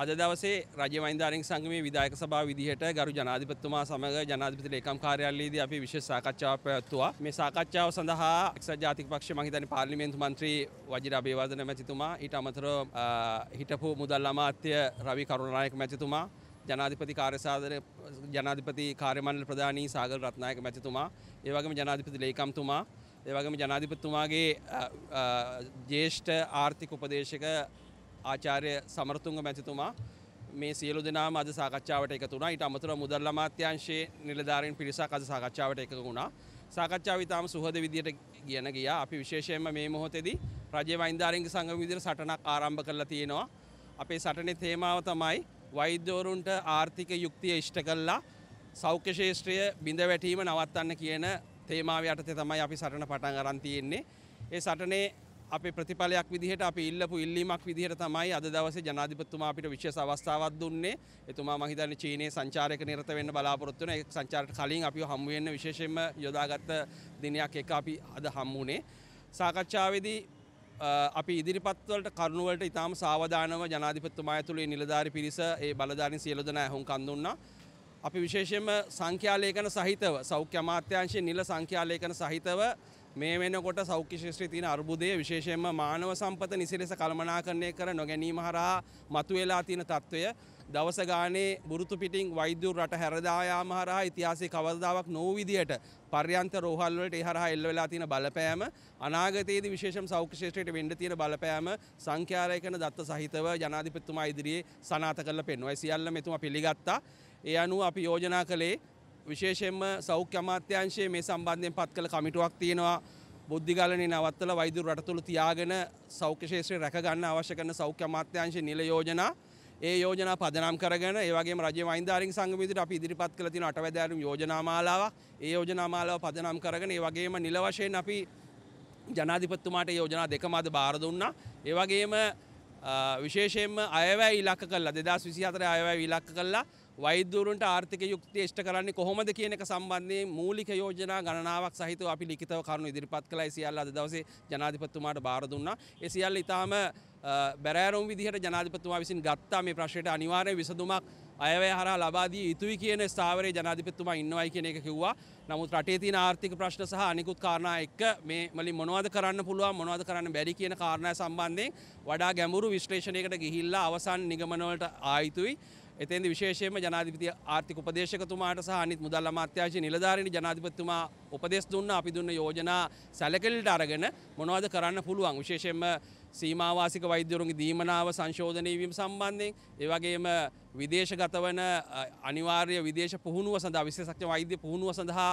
අද දවසේ රජ වෛන්දාරණ සංගමේ විධායක සභාව විදිහට ගරු ජනාධිපතිතුමා සමග ජනාධිපති ලේකම් කාර්යාලයේදී අපි විශේෂ සාකච්ඡාවක් පැවැත්තුවා. මේ සාකච්ඡාව සඳහා එක්සත් ජාතික පක්ෂය මං හිතන්නේ පාර්ලිමේන්තු මන්ත්‍රී වජිර අබේවර්ධන මැතිතුමා ඊට අමතරව හිටපු මුදල් අමාත්‍ය රවි කරුණානායක මැතිතුමා ජනාධිපති කාර්යසාධන ජනාධිපති කාර්යමණ්ඩල ප්‍රධානී සාගර රත්නායක මැතිතුමා ඒ වගේම ජනාධිපති ලේකම්තුමා ඒ වගේම ජනාධිපතිතුමාගේ ජ්‍යෙෂ්ඨ ආර්ථික උපදේශක ආචාර්ය සමරතුංග මැතිතුමා මේ සියලු දෙනාම අද සාකච්ඡාවට එකතු වුණා. ඊට අමතරව මුදල් අමාත්‍යාංශයේ නිලධාරීන් පිරිසක් අද සාකච්ඡාවට එකතු වුණා. සාකච්ඡාව ඉතාම සුහද විදියට ගෙන ගියා. අපි විශේෂයෙන්ම මේ මොහොතේදී රජයේ වෛන්දාරින්ගේ සංගම විදියට සටනක් ආරම්භ කරලා තියෙනවා. අපේ සටනේ තේමාව තමයි වෛද්‍යවරුන්ට ආර්ථික යුක්තිය ඉෂ්ට කළා සෞඛ්‍ය ශාස්ත්‍රය බිඳ වැටීම නවත්තන්න කියන තේමාව යටතේ තමයි අපි සටන පටන් අරන් තියෙන්නේ. ඒ සටනේ අපේ ප්‍රතිඵලයක් විදිහට අපි ඉල්ලපු ඉල්ලීමක් විදිහට තමයි අද දවසේ ජනාධිපතිතුමා අපිට විශේෂ අවස්ථාවක් දුන්නේ. එතුමා මම හිතන්නේ චීනයේ සංචාරයක නිරත වෙන්න බලාපොරොත්තු වෙන ඒ සංචාරයට කලින් අපිව හමු වෙන්න විශේෂයෙන්ම යොදාගත් දිනයක් එක අපි අද හමු වුණේ. සාකච්ඡාවේදී අපි ඉදිරිපත්වලට කරුණුවලට ඉතාම සාවධානව ජනාධිපතිතුමා ඇතුළේ නිලධාරි පිරිස ඒ බලධාරීන් සියලු දෙනා ඇහුම්කන් දුන්නා. අපි විශේෂයෙන්ම සංඛ්‍යාලේඛන සහිතව සෞඛ්‍ය අමාත්‍යාංශයේ නිල සංඛ්‍යාලේඛන සහිතව මේ වෙනකොට සෞඛ්‍ය ශිෂ්ත්‍රී තියෙන අර්බුදය විශේෂයෙන්ම මානව සම්පත නිසි ලෙස කළමනාකරණය කර නොගැනීම හරහා මතුවෙලා තියෙන තත්ත්වය දවස ගානේ බුරුතු පිටින් වෛද්‍යවරු රට හැරදායාම හරහා ඉතිහාසයේ කවදාවක් නොවූ විදියට පර්යන්ත රෝහල් වලට ඒ හරහා එල්ල වෙලා තියෙන බලපෑම අනාගතයේදී විශේෂම සෞඛ්‍ය ක්ෂේත්‍රයට වෙන්න තියෙන බලපෑම සංඛ්‍යාරයකන දත්ත සහිතව ජනාධිපතිතුමා ඉදිරියේ සනාථ කරලා පෙන්වයි. සියල්ල මෙතුමා පිළිගත්තා. ඒ අනුව අපි යෝජනා කළේ විශේෂයෙන්ම සෞඛ්‍ය අමාත්‍යංශයේ මේ සම්බන්ධයෙන් පත් කළ කමිටුවක් තියෙනවා බුද්ධිගලනේ නවත්තලා වෛද්‍ය රටතුළු තියාගෙන සෞඛ්‍ය ශාස්ත්‍රය රැකගන්න අවශ්‍ය කරන සෞඛ්‍ය අමාත්‍යංශයේ නිල යෝජනා ඒ යෝජනා පදනම් කරගෙන ඒ වගේම රජයේ වෛද්‍යාරින් සංගම විදිහට අපි ඉදිරිපත් කළ තියෙන අටවැදෑරුම් යෝජනා මාලාවක් ඒ යෝජනා මාලාව පදනම් කරගෙන ඒ වගේම නිල වශයෙන් අපි ජනාධිපතිතුමාට යෝජනා දෙකම අද බාර දුන්නා ඒ වගේම විශේෂයෙන්ම අයවැය ඉලක්ක කළා 2024 අයවැය ඉලක්ක කළා වෛද්‍යවරුන්ට ආර්ථික යුක්තිය ඉෂ්ට කරන්නේ කොහොමද කියන එක සම්බන්ධයෙන් මූලික යෝජනා ගණනාවක් සහිතව අපි ලිඛිතව කරුණු ඉදිරිපත් කළා. ඒ සියල්ල අද දවසේ ජනාධිපතිතුමාට බාර දුන්නා. ඒ සියල්ල ඊටාම බැරෑරුම් විදිහට ජනාධිපතිතුමා විසින් ගත්තා මේ ප්‍රශ්නෙට අනිවාර්ය විසඳුමක් අයවැය හරහා ලබා දිය යුතුයි කියන ස්ථාවරයේ ජනාධිපතිතුමා ඉන්නවයි කියන එක කිව්වා. නමුත් රටේ තියෙන ආර්ථික ප්‍රශ්න සහ අනිකුත් කාරණා එක්ක මේ මලින් මොනවද කරන්න පුළුවන් මොනවද කරන්න බැරි කියන කාරණා සම්බන්ධයෙන් වඩා ගැඹුරු විශ්ලේෂණයකට ගිහිල්ලා අවසන් නිගමනවලට ආයතුයි. එතෙන්ද විශේෂයෙන්ම ජනාධිපති ආර්ථික උපදේශකතුමාට සහ අනිත් මුදල් අමාත්‍යාංශ නිලධාරිනි ජනාධිපතිතුමා උපදෙස් දුන්නා අපි දුන්න යෝජනා සැලකිලිට අරගෙන මොනවද කරන්න පුළුවන් විශේෂයෙන්ම සීමාවාසික වෛද්‍යවරුන්ගේ දීමනාව සංශෝධනය වීම සම්බන්ධයෙන් ඒ වගේම විදේශගත වන අනිවාර්ය විදේශ පුහුණුව සඳහා විශේෂඥ වෛද්‍ය පුහුණුව සඳහා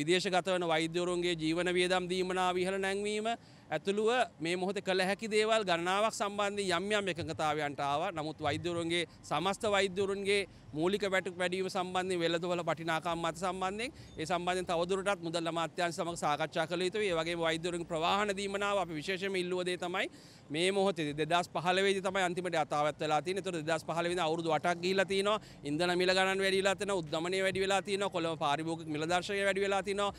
විදේශගත වන වෛද්‍යවරුන්ගේ ජීවන වියදම් දීමනාව ඉහළ නැංවීම ඇතුළුව මේ මොහොත කළ හැකි දේවල් ගණනාවක් සම්බන්ධී යම් යම් එකඟතාවයන්ට ආවා. නමුත් වෛද්‍යවරුන්ගේ සමස්ත වෛද්‍යවරුන්ගේ මූලික වැටුප් වැඩිවීම සම්බන්ධයෙන් වෙළඳවල වටිනාකම් මත සම්බන්ධයෙන් ඒ සම්බන්ධයෙන් තවදුරටත් මුදල් අමාත්‍යාංශ සමග සාකච්ඡා කළ යුතුයි. ඒ වගේම වෛද්‍යවරුන්ගේ ප්‍රවාහන දීමනාව අපි විශේෂයෙන්ම ඉල්ලුව දේ තමයි මේ මොහොතේ 2015 දී තමයි අන්තිමට යථාවත් වෙලා තියෙන්නේ. ඒතකොට 2015 ඉඳන් අවුරුදු 8ක් ගිහිලා තිනවා. ඉන්ධන මිල ගණන් වැඩි වෙලා තිනවා. උද්දමනය වැඩි වෙලා තිනවා. කොළඹ පාරිභෝගික මිලදර්ශකය වැඩි වෙලා තිනවා.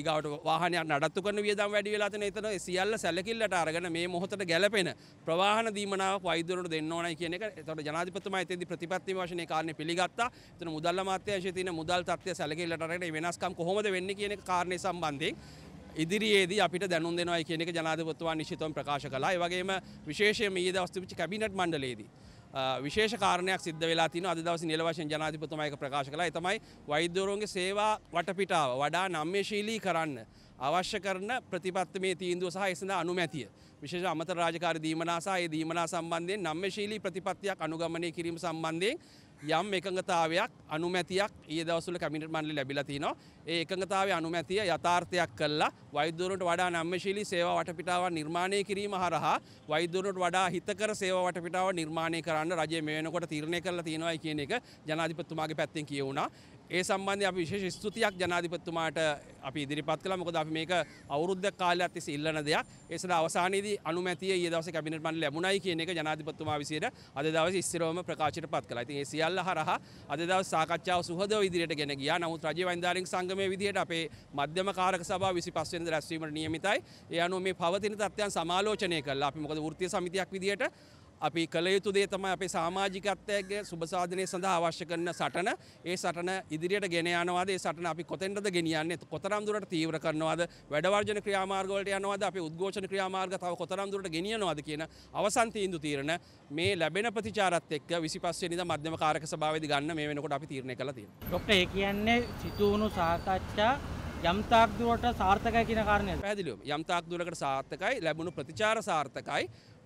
ඊගාවට වාහනයක් නඩත්තු කරන වියදම් වැඩි වෙලා තිනවා. ඒතන සියල්ල සැලකිල්ලට අරගෙන මේ මොහොතට ගැළපෙන ප්‍රවාහන දීමනාවක් වෛද්‍යවරුන්ට දෙන්න ඕනයි කියන එක. ඒතකොට ජනාධිපතිතුමා එතෙන්දී ප්‍රතිපත්ති විමර්ශනයේ කාරණේ පිළිගත්තා. ඒතන මුදල් අමාත්‍යාංශයේ තියෙන මුදල් තත්ත්වය සැලකිල්ලට අරගෙන වෙනස්කම් කොහොමද වෙන්නේ කියන කාරණේ සම්බන්ධයෙන් ඉදිරියේදී අපිට දැනුම් දෙනවයි කියන එක ජනාධිපතිතුමා නිශ්චිතවම ප්‍රකාශ කළා. ඒ වගේම විශේෂයෙන්ම ඊයේ දවස් තිබිච්ච කැබිනට් මණ්ඩලයේදී විශේෂ කාරණයක් සිද්ධ වෙලා තියෙනවා අද දවසේ නිල වශයෙන් ජනාධිපතිතුමා ඒක ප්‍රකාශ කළා. ඒ තමයි වෛද්‍යවරුන්ගේ සේවා වටපිටාව වඩා නම්‍යශීලී කරන්න අවශ්‍ය කරන ප්‍රතිපත්තිමේ තීන්දුව සහ ඒ සඳහා අනුමැතිය විශේෂ අමතර රාජකාරී දීමනා සහ ඒ දීමනා සම්බන්ධයෙන් නම්‍යශීලී ප්‍රතිපත්තියක් අනුගමනය කිරීම සම්බන්ධයෙන් යම් එකඟතාවයක් අනුමැතියක් ඒ දවසුල කමිට මන්ලි ලැබිලතිනවා ඒ එකඟතාව අනුමැතිය යථාර්ථයක් කල්ලා වෛදුරට වඩා නම්මශීලි සේව වටපිටාවන් නිර්මාණය කිරීම හරහා වෛදුරට වඩා හිතකර සේව වටපිටාව නිර්මාණය කරන්න රජය මේනකොට තීරණය කරලා තියෙනවා කියන එක ජනාධිපත්තුමාගේ පැත්තෙන් කියවුණා ඒ සම්බන්ධ අපි විශේෂ ස්තුතියක් ජනාධිපතිතුමාට අපි ඉදිරිපත් කළා මොකද අපි මේක අවුරුද්ද කාලයක් තිස්සේ ඉල්ලන දෙයක් ඒ සඳහා අවසානයේදී අනුමැතිය ඊයේ දවසේ කැබිනට් මණ්ඩලය ලැබුණයි කියන එක ජනාධිපතිතුමා විසින් අද දවසේ ඉස්සරවම ප්‍රකාශයට පත් කළා. ඉතින් ඒ සියල්ල හරහා අද දවස් සාකච්ඡාව සුහදව ඉදිරියට ගෙන ගියා. නමුත් රජයේ වෛද්‍යාරින් සංගමයේ විදිහට අපේ මධ්‍යම කාරක සභාව 25 වෙනිදා රැස්වීමට නියමිතයි. ඒ අනුව මේ පවතින තත්ත්වයන් සමාලෝචනය කළා. අපි මොකද වෘත්තීය සමිතියක් විදිහට අපි කළ යුතු දේ තමයි අපේ සමාජිකත්වයේ සුබසාධනය සඳහා අවශ්‍ය කරන සටන ඒ සටන ඉදිරියට ගෙන යනවාද ඒ සටන අපි කොතෙන්ටද ගෙනියන්නේ කොතරම් දුරට තීව්‍ර කරනවාද වැඩවර්ජන ක්‍රියාමාර්ග වලට යනවාද අපි උද්ඝෝෂණ ක්‍රියාමාර්ග තව කොතරම් දුරට ගෙනියනවාද කියන අවසන් තීන්දුව තීරණ මේ ලැබෙන ප්‍රතිචාරත් එක්ක 25 වෙනිදා මධ්‍යම කාරක සභාවේදී ගන්න මේ වෙනකොට අපි තීරණය කළා තියෙනවා. ડોક્ટર ඒ කියන්නේ සිදුවුණු සාකච්ඡා යම්තාක් දුරට සාර්ථකයි කියන කාරණය පැදිලිුම් යම්තාක් දුරකට සාර්ථකයි ලැබුණු ප්‍රතිචාර සාර්ථකයි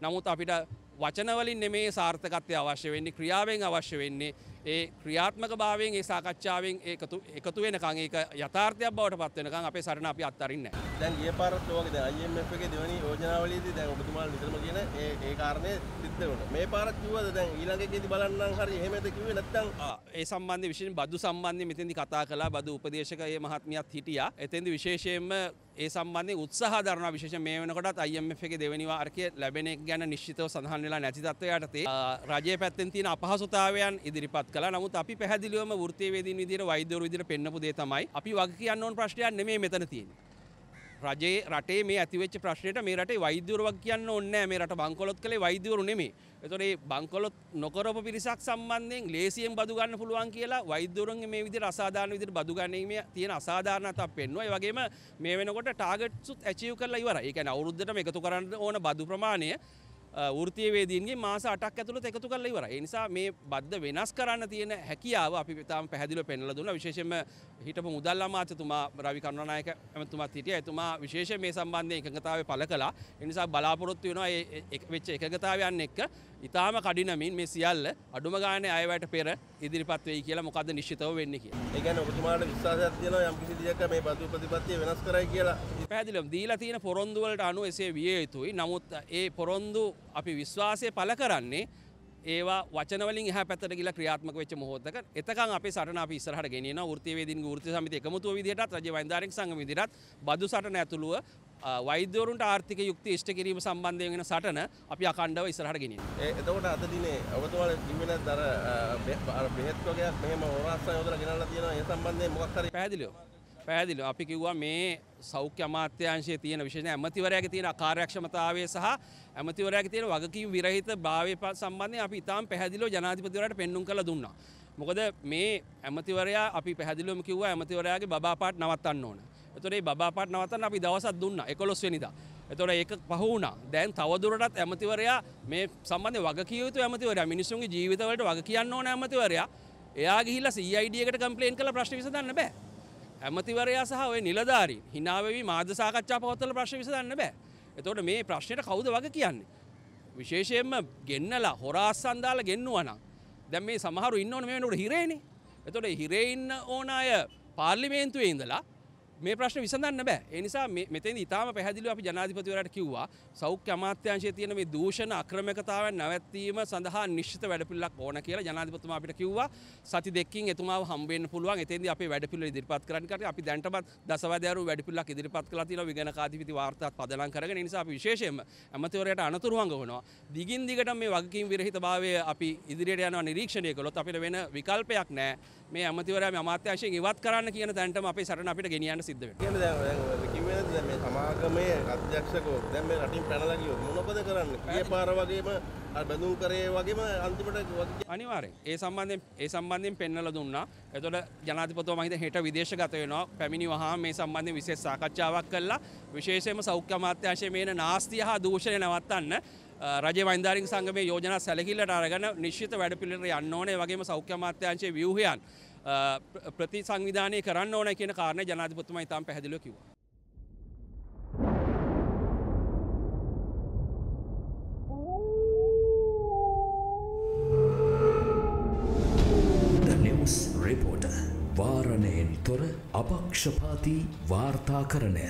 නමුත් අපිට වචනවලින් නෙමේ සාර්ථකත්වය අවශ්‍ය වෙන්නේ ක්‍රියාවෙන් අවශ්‍ය වෙන්නේ ඒ ක්‍රියාත්මක භාවයෙන් ඒ සාකච්ඡාවෙන් ඒකතු එකතු වෙනකන් ඒක යථාර්ථයක් බවට පත් වෙනකන් අපේ සරණ අපි අත්හරින්නේ නැහැ. දැන් ගිය පාරත් ඔයගේ දැන් IMF එකේ දෙවැනි යෝජනාවලියදී දැන් ඔබතුමාලා නිතරම කියන ඒ ඒ කාරණේ සිද්ධ වෙනවා. මේ පාරත් කිව්වද දැන් ඊළඟකෙදී බලන්නම් හරි එහෙමද කිව්වේ නැත්නම් ඒ සම්බන්ධයෙන් විශේෂයෙන් බදු සම්බන්ධයෙන් මෙතෙන්දි කතා කළා බදු උපදේශක ඒ මහත්මියත් හිටියා. එතෙන්දි විශේෂයෙන්ම ඒ සම්බන්ධය උත්සාහ දරන විශේෂ මේ වෙනකොටත් IMF එකේ දෙවෙනි වාර්කය ලැබෙන එක ගැන නිශ්චිතව සඳහන් වෙලා නැති තත්ත්වයකටදී රජයේ පැත්තෙන් තියෙන අපහසුතාවයන් ඉදිරිපත් ඉදිරිපත් කළා. නමුත් අපි පැහැදිලිවම වෘත්තීයවේදීන් විදිහට වෛද්‍යවරු විදිහට පෙන්නපු දේ තමයි අපි වග කියන්න ඕන ප්‍රශ්නයක් නෙමෙයි මෙතන තියෙන්නේ. රජයේ රටේ මේ ඇතිවෙච්ච ප්‍රශ්නයට මේ රටේ වෛද්‍යවරු වග කියන්න ඕනේ නැහැ. මේ රට බංකොලොත් කළේ වෛද්‍යවරු නෙමෙයි. එතකොට මේ බංකොලොත් නොකරපු පිරිසක් සම්බන්ධයෙන් ලේසියෙන් බදු ගන්න පුළුවන් කියලා වෛද්‍යවරුන්ගේ මේ විදිහට අසාධාරණ විදිහට බදු ගැනීමේ තියෙන අසාධාරණතාවක් පෙන්වනවා. ඒ වගේම මේ වෙනකොට ටාගට්ස් උත් ඇචීව් කරලා ඉවරයි. ඒ කියන්නේ අවුරුද්දටම එකතු කරන්න ඕන බදු ප්‍රමාණය ෘතියවේදීන්ගේ මාස අටක් ඇතුළත එකතු කරලා ඉවරයි. ඒ නිසා මේ බද්ද වෙනස් කරන්න තියෙන හැකියාව අපි තාම පැහැදිලිව පෙන්වලා දුන්නා. විශේෂයෙන්ම හිටපු මුදල් අමාත්‍යතුමා රවි කරුණානායක එතුමාත් හිටියා. එතුමා විශේෂ මේ සම්බන්ධයෙන් එකඟතාවය පළ කළා. ඒ නිසා බලාපොරොත්තු වෙනවා මේ වෙච්ච එකඟතාවයන් එක්ක ඉතාම කඩිනමින් මේ සියල්ල අඩුම ගානේ අයවැයට පෙර ඉදිරිපත් වෙයි කියලා මොකද නිශ්චිතව වෙන්නේ කියලා. ඒ කියන්නේ ඔබතුමාට විශ්වාසයක් තියෙනවා යම් කිසි දියක මේ බදු ප්‍රතිපත්තිය වෙනස් කරයි කියලා. පැහැදිලිවම දීලා තියෙන පොරොන්දු වලට අනුව එසේ විය යුතුයි. නමුත් ඒ පොරොන්දු අපි විශ්වාසය පළ කරන්නේ ඒවා වචනවලින් එහ පැතර ගිල ක්‍රියාත්මක වෙච්ච මොහොතක එතකන් අපේ සටන අපි ඉස්සරහට ගෙනියන වෘත්තීය වේදින්ගේ වෘත්තීය සමිතිය එකමුතුව විදිහටත් රජ වෛන්දාරික සංගම විදිහටත් බදු සටන ඇතුළුව වෛද්‍යවරුන්ට ආර්ථික යුක්ති ෂ්ට කිරීම සම්බන්ධයෙන් වෙන සටන අපි අකණ්ඩව ඉස්සරහට ගෙනින්. එතකොට අද දිනේ ඔබතුමාල කිව්වෙන දර බෙහෙත් වර්ගයක් මෙහෙම හොරාස්සා යොදලා ගෙනල්ලා තියෙනවා ඒ සම්බන්ධයෙන් මොකක් හරි පැහැදිලිව. පැහැදිලිව අපි කිව්වා මේ සෞඛ්‍ය අමාත්‍යංශයේ තියෙන විශේෂ ඇමතිවරයාගේ තියෙන අකාර්යක්ෂමතාවය සහ ඇමතිවරයාගේ තියෙන වගකීම් විරහිත භාවය සම්බන්ධයෙන් අපි ඉතාම පැහැදිලිව ජනාධිපතිවරයාට පෙන්눔 කරලා දුන්නා. මොකද මේ ඇමතිවරයා අපි පැහැදිලිවම කිව්වා ඇමතිවරයාගේ බබාපාට නවත්තන්න ඕනේ. එතොට ඒ බාපට නවතන් අපි දවසත් දුන්න එකොලොස්වෙනිදා. එතොට ඒක පහුුණා දැන් තවදුරටත් ඇමතිවරයා මේ සම්බන්ධ වගකියතු ඇමතිවරයා මිනිසුන්ගේ ජීවිතවලට වග කියන්න ඕන ඇමතිවරයා එයා ගිහිල්ලා සයිඩියකට කම්පලේන් කළ ප්‍රශ්න විසඳන්න බෑ. ඇමතිවරයා සහ ඔය නිලධාරී හිනාවවි මාධ්‍ය සාකච්ඡා පවත්තල ප්‍රශ්න විසඳන්න බෑ. එතොට මේ ප්‍රශ්නයට කවුද වග කියන්නේ. විශේෂයෙන්ම ගෙන්නලා හොරාස්සන්දාල ගෙන්නුවන දැම් මේ සමහරු ඉන්න ඕන මේනට හිරේනි එතොට හිරේ ඉන්න ඕන අය පාර්ලිමේන්තුවේ ඉඳලා මේ ප්‍රශ්න විසඳන්න බෑ. ඒ නිසා මෙතෙන්දි ඊටාම පැහැදිලිව අපි ජනාධිපතිවරයාට කිව්වා සෞඛ්‍ය අමාත්‍යාංශයේ තියෙන මේ දූෂණ අක්‍රමිකතාවයන් නැවැත්වීම සඳහා නිශ්චිත වැඩපිළිවෙලක් ඕන කියලා ජනාධිපතිතුමා අපිට කිව්වා. සති දෙකකින් එතුමාව හම්බ වෙන්න පුළුවන්. එතෙන්දී අපේ වැඩපිළිවෙල ඉදිරිපත් කරන්න කට අපි දැනටමත් දසවැදෑරුම් වැඩපිළිවෙලක් ඉදිරිපත් කළා තියෙනවා විගණකාධිපති වාර්තාත් පදනම් කරගෙන. ඒ නිසා අපි විශේෂයෙන්ම ඇමතිවරයාට අනතුරු වංගවනවා. දිගින් දිගට මේ වගකීම් විරහිතභාවය අපි ඉදිරියට යනවා නිරීක්ෂණය කළොත් අපිට වෙන විකල්පයක් නැහැ. මේ ඇමතිවරයා මේ අමාත්‍යාංශයෙන් ඉවත් කරන්න කියන තැනටම අපේ සරණ අපිට ගෙනියන්න සිද්ධ වෙනවා. සමාගමේ අධ්‍යක්ෂකෝ දැන් මේ රටින් පැනලා ගියොත් මොනවද කරන්නේ? ගිය පාර වගේම අර බඳුන් කරේ වගේම අන්තිමට අනිවාර්යෙන් ඒ සම්බන්ධයෙන් ඒ සම්බන්ධයෙන් පෙන්වලා දුන්නා. එතකොට ජනාධිපතිතුමා මහින්ද හෙට විදේශගත වෙනවා. පැමිණි වහාම මේ සම්බන්ධයෙන් විශේෂ සාකච්ඡාවක් කළා. විශේෂයෙන්ම සෞඛ්‍ය අමාත්‍යාංශයේ මේන නාස්තිය හා දූෂණය නවත්තන්න රජ වන්ධාරින් සංගමේ යෝජනා සැලකිල්ලට අරගෙන නිශ්චිත වැඩ පිළිවෙලට යන්න ඕනේ. වගේම සෞඛ්‍ය අමාත්‍යාංශයේ ව්‍යුහයන් ප්‍රති සංවිධානය කරන්න ඕන කියන කාරණ ජනාධපතුමයි තාම් පැදිලි කිව. රිපෝට වාරණයෙන් තොර අපක්ෂපාති වාර්තා කරණය